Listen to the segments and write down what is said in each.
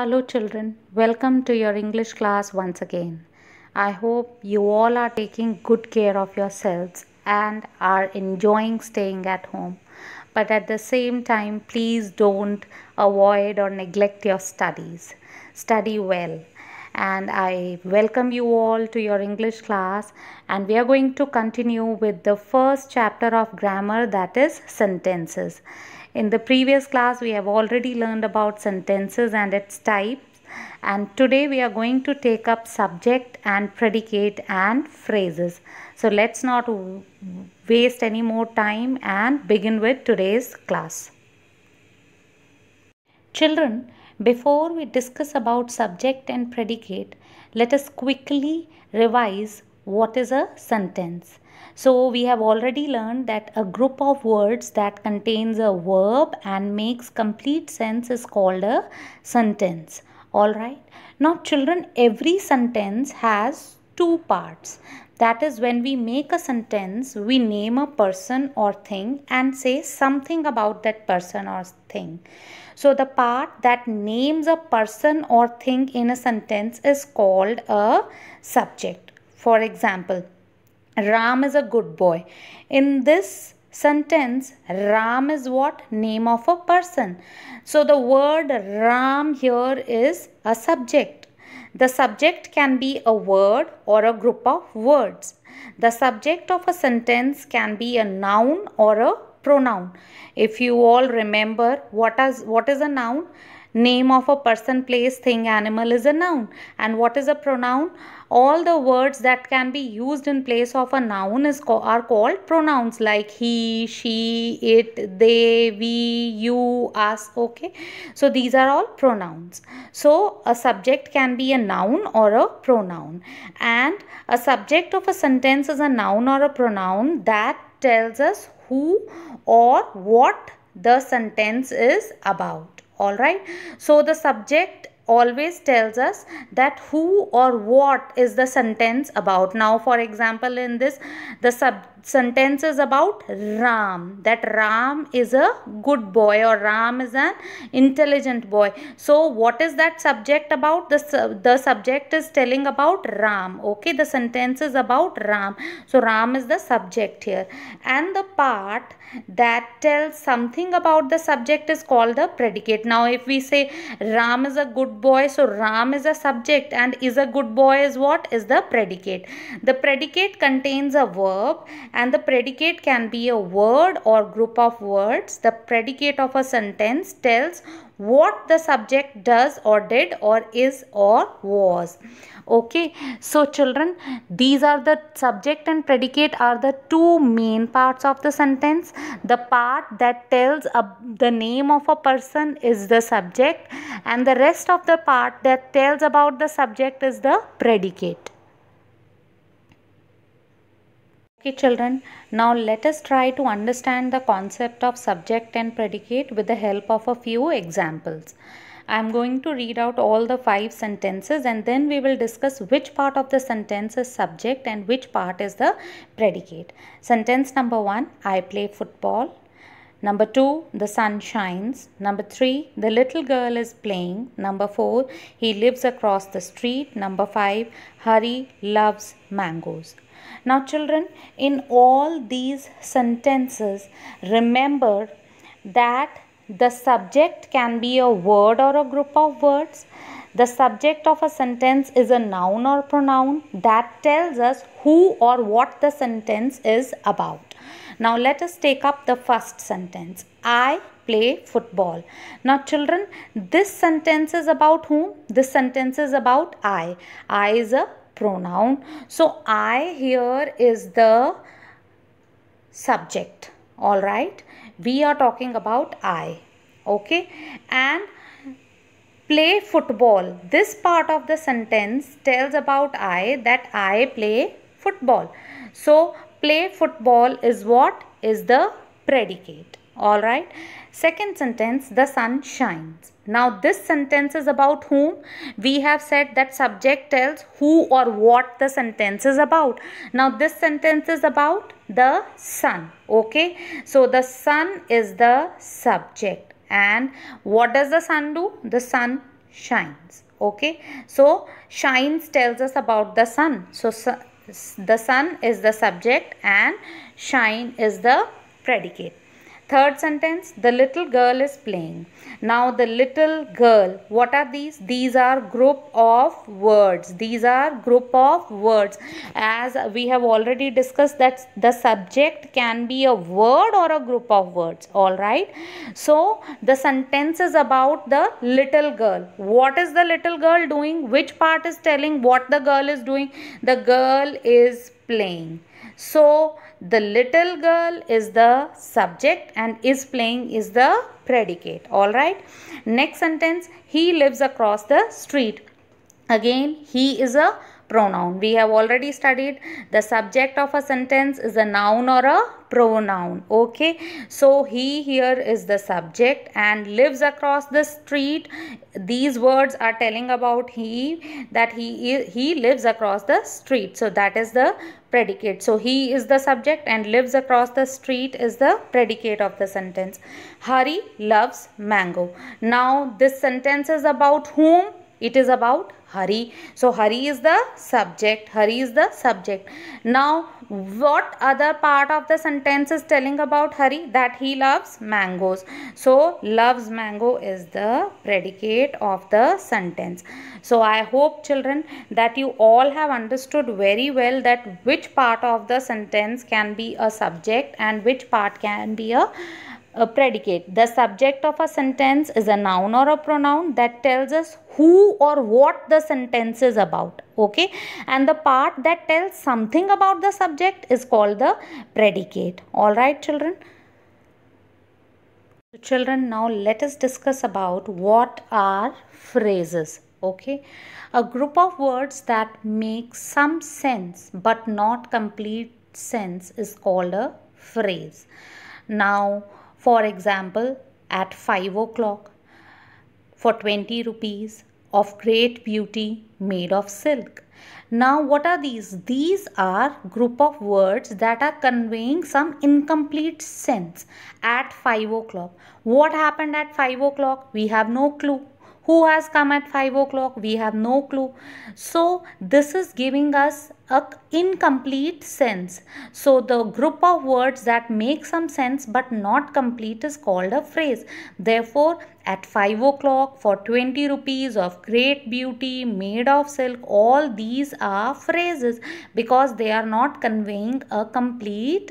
Hello, children. Welcome to your English class once again. I hope you all are taking good care of yourselves and are enjoying staying at home. But at the same time, please don't avoid or neglect your studies. Study well and I welcome you all to your English class and we are going to continue with the first chapter of grammar that is sentences. In the previous class we have already learned about sentences and its types and today we are going to take up subject and predicate and phrases. So let's not waste any more time and begin with today's class. Children, before we discuss about subject and predicate, let us quickly revise what is a sentence. So we have already learned that a group of words that contains a verb and makes complete sense is called a sentence. Alright. Now children, every sentence has two parts. That is when we make a sentence, we name a person or thing and say something about that person or thing. So the part that names a person or thing in a sentence is called a subject. For example, Ram is a good boy. In this sentence, Ram is what? Name of a person. So the word Ram here is a subject. The subject can be a word or a group of words. The subject of a sentence can be a noun or a pronoun if you all remember what is what is a noun name of a person place thing animal is a noun and what is a pronoun all the words that can be used in place of a noun is are called pronouns like he she it they we you us okay so these are all pronouns so a subject can be a noun or a pronoun and a subject of a sentence is a noun or a pronoun that tells us who or what the sentence is about. Alright. So the subject always tells us that who or what is the sentence about. Now for example in this the subject sentences about Ram. That Ram is a good boy or Ram is an intelligent boy. So what is that subject about? The, the subject is telling about Ram. Okay, the sentence is about Ram. So Ram is the subject here. And the part that tells something about the subject is called the predicate. Now if we say Ram is a good boy, so Ram is a subject and is a good boy is what? Is the predicate. The predicate contains a verb and the predicate can be a word or group of words. The predicate of a sentence tells what the subject does or did or is or was. Okay, so children, these are the subject and predicate are the two main parts of the sentence. The part that tells a, the name of a person is the subject and the rest of the part that tells about the subject is the predicate. Okay children, now let us try to understand the concept of subject and predicate with the help of a few examples. I am going to read out all the five sentences and then we will discuss which part of the sentence is subject and which part is the predicate. Sentence number one, I play football. Number two, the sun shines. Number three, the little girl is playing. Number four, he lives across the street. Number five, Hari loves mangoes. Now, children, in all these sentences, remember that the subject can be a word or a group of words. The subject of a sentence is a noun or pronoun that tells us who or what the sentence is about. Now let us take up the first sentence. I play football. Now children, this sentence is about whom? This sentence is about I. I is a pronoun. So I here is the subject. All right. We are talking about I. Okay. And play football. This part of the sentence tells about I that I play football. So play football is what is the predicate all right second sentence the sun shines now this sentence is about whom we have said that subject tells who or what the sentence is about now this sentence is about the sun okay so the sun is the subject and what does the sun do the sun shines okay so shines tells us about the sun so su the sun is the subject and shine is the predicate Third sentence, the little girl is playing. Now the little girl, what are these? These are group of words. These are group of words. As we have already discussed that the subject can be a word or a group of words. Alright. So the sentence is about the little girl. What is the little girl doing? Which part is telling what the girl is doing? The girl is playing. So the little girl is the subject and is playing is the predicate all right next sentence he lives across the street again he is a pronoun. We have already studied the subject of a sentence is a noun or a pronoun. Okay. So he here is the subject and lives across the street. These words are telling about he that he he lives across the street. So that is the predicate. So he is the subject and lives across the street is the predicate of the sentence. Hari loves mango. Now this sentence is about whom? It is about Hari. So Hari is the subject. Hari is the subject. Now what other part of the sentence is telling about Hari? That he loves mangoes. So loves mango is the predicate of the sentence. So I hope children that you all have understood very well that which part of the sentence can be a subject and which part can be a a predicate. The subject of a sentence is a noun or a pronoun that tells us who or what the sentence is about. Okay. And the part that tells something about the subject is called the predicate. Alright, children. So children, now let us discuss about what are phrases. Okay. A group of words that make some sense but not complete sense is called a phrase. Now, for example, at 5 o'clock for 20 rupees of great beauty made of silk. Now what are these? These are group of words that are conveying some incomplete sense at 5 o'clock. What happened at 5 o'clock? We have no clue. Who has come at 5 o'clock? We have no clue. So this is giving us a incomplete sense. So the group of words that make some sense but not complete is called a phrase. Therefore, at 5 o'clock for 20 rupees of great beauty, made of silk, all these are phrases because they are not conveying a complete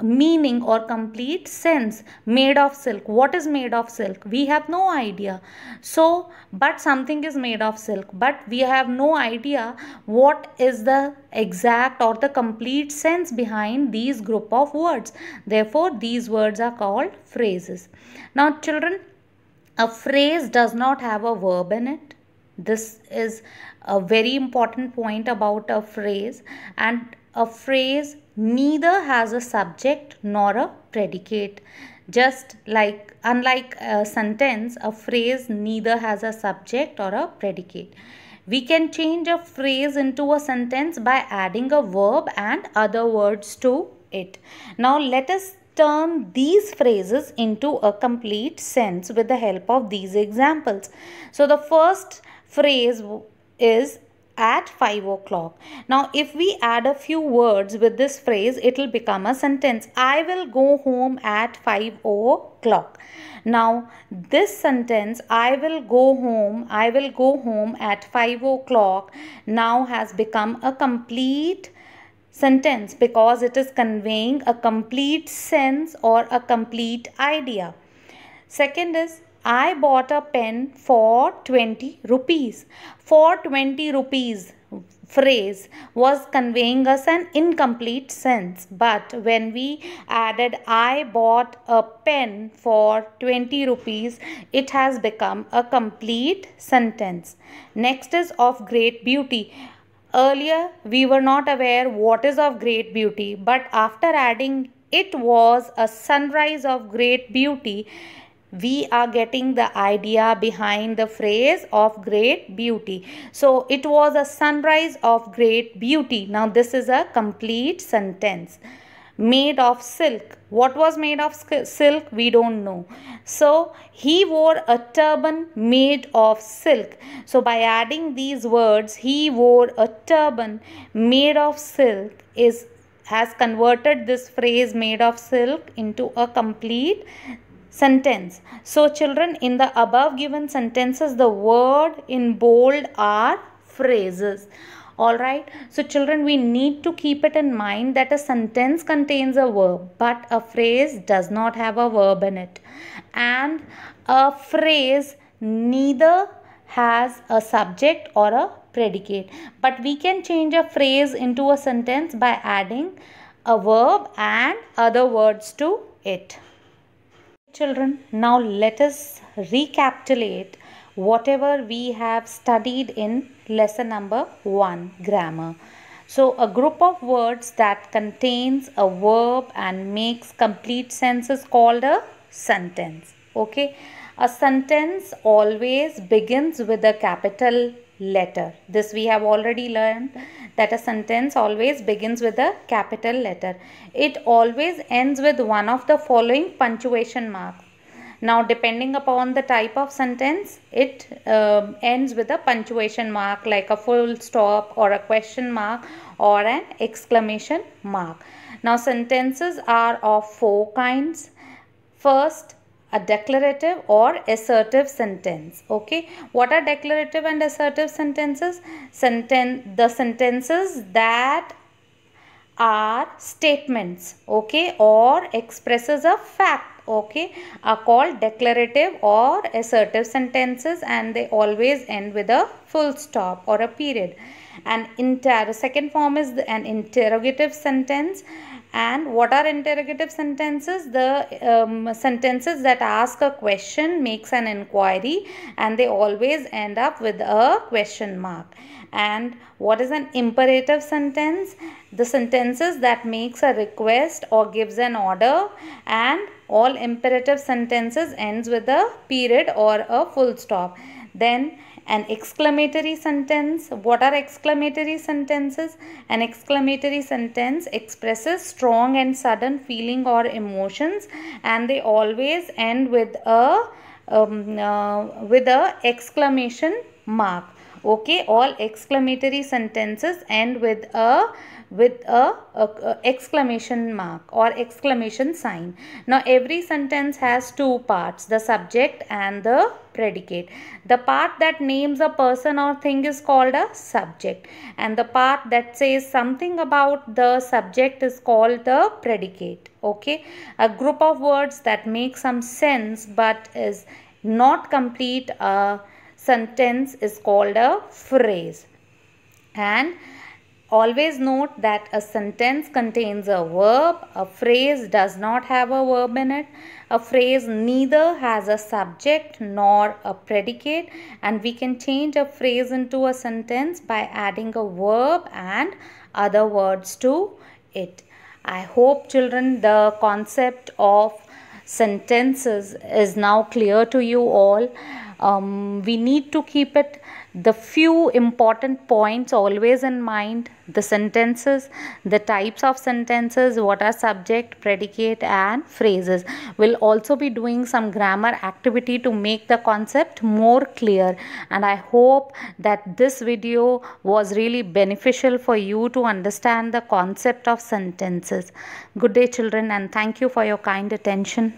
meaning or complete sense made of silk what is made of silk we have no idea so but something is made of silk but we have no idea what is the exact or the complete sense behind these group of words therefore these words are called phrases now children a phrase does not have a verb in it this is a very important point about a phrase and a phrase neither has a subject nor a predicate just like unlike a sentence a phrase neither has a subject or a predicate we can change a phrase into a sentence by adding a verb and other words to it now let us turn these phrases into a complete sense with the help of these examples so the first phrase is at 5 o'clock. Now, if we add a few words with this phrase, it will become a sentence. I will go home at 5 o'clock. Now, this sentence, I will go home, I will go home at 5 o'clock, now has become a complete sentence because it is conveying a complete sense or a complete idea. Second is I bought a pen for 20 rupees. For 20 rupees phrase was conveying us an incomplete sense. But when we added I bought a pen for 20 rupees, it has become a complete sentence. Next is of great beauty. Earlier, we were not aware what is of great beauty, but after adding it was a sunrise of great beauty, we are getting the idea behind the phrase of great beauty. So it was a sunrise of great beauty. Now this is a complete sentence. Made of silk. What was made of silk? We don't know. So he wore a turban made of silk. So by adding these words, he wore a turban made of silk is has converted this phrase made of silk into a complete sentence. So children in the above given sentences the word in bold are phrases. Alright, so children we need to keep it in mind that a sentence contains a verb but a phrase does not have a verb in it and a phrase neither has a subject or a predicate. But we can change a phrase into a sentence by adding a verb and other words to it. Children, now let us recapitulate whatever we have studied in lesson number 1 grammar. So a group of words that contains a verb and makes complete sense is called a sentence. Okay. A sentence always begins with a capital letter. This we have already learned that a sentence always begins with a capital letter. It always ends with one of the following punctuation marks. Now, depending upon the type of sentence, it uh, ends with a punctuation mark like a full stop or a question mark or an exclamation mark. Now, sentences are of four kinds. First, a declarative or assertive sentence okay what are declarative and assertive sentences sentence the sentences that are statements okay or expresses a fact okay are called declarative or assertive sentences and they always end with a full stop or a period an inter second form is an interrogative sentence and what are interrogative sentences? The um, sentences that ask a question, makes an inquiry and they always end up with a question mark. And what is an imperative sentence? The sentences that makes a request or gives an order and all imperative sentences ends with a period or a full stop. Then an exclamatory sentence what are exclamatory sentences an exclamatory sentence expresses strong and sudden feeling or emotions and they always end with a um, uh, with a exclamation mark okay all exclamatory sentences end with a with a, a, a, exclamation mark or exclamation sign. Now every sentence has two parts, the subject and the predicate. The part that names a person or thing is called a subject and the part that says something about the subject is called the predicate. Okay, a group of words that make some sense but is not complete a sentence is called a phrase and Always note that a sentence contains a verb, a phrase does not have a verb in it, a phrase neither has a subject nor a predicate and we can change a phrase into a sentence by adding a verb and other words to it. I hope children the concept of sentences is now clear to you all. Um, we need to keep it the few important points always in mind the sentences the types of sentences what are subject predicate and phrases we'll also be doing some grammar activity to make the concept more clear and i hope that this video was really beneficial for you to understand the concept of sentences good day children and thank you for your kind attention